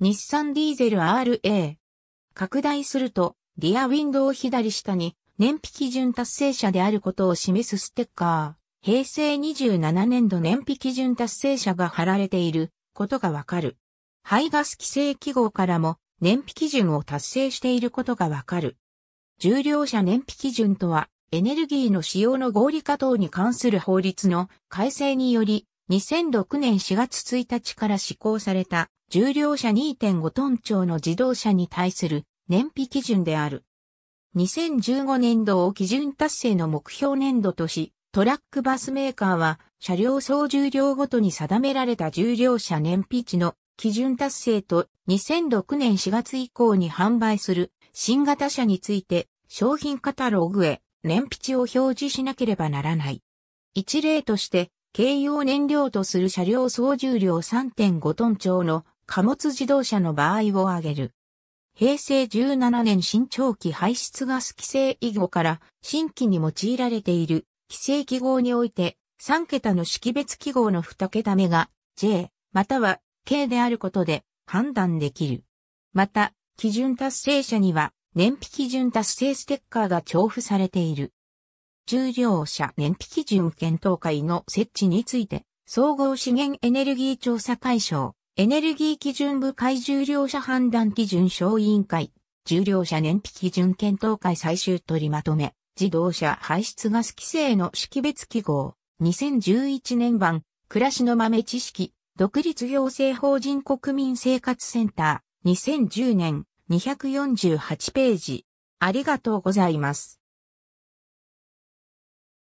日産ディーゼル RA。拡大すると、リアウィンドウ左下に燃費基準達成者であることを示すステッカー。平成27年度燃費基準達成者が貼られていることがわかる。排ガス規制記号からも燃費基準を達成していることがわかる。重量車燃費基準とは、エネルギーの使用の合理化等に関する法律の改正により2006年4月1日から施行された重量車2.5トン超の自動車に対する燃費基準である。2015年度を基準達成の目標年度とし、トラックバスメーカーは車両総重量ごとに定められた重量車燃費値の基準達成と2006年4月以降に販売する新型車について商品カタログへ燃費値を表示しなければならない。一例として軽用燃料とする車両総重量3.5トン超の貨物自動車の場合を挙げる。平成17年新長期排出ガス規制以後から新規に用いられている規制記号において3桁の識別記号の2桁目が J または K であることで判断できる。また、基準達成者には燃費基準達成ステッカーが重布されている。重量者燃費基準検討会の設置について、総合資源エネルギー調査会省、エネルギー基準部会重量車判断基準小委員会、重量者燃費基準検討会最終取りまとめ、自動車排出ガス規制の識別記号、2011年版、暮らしの豆知識、独立行政法人国民生活センター、2010年、248ページ。ありがとうございます。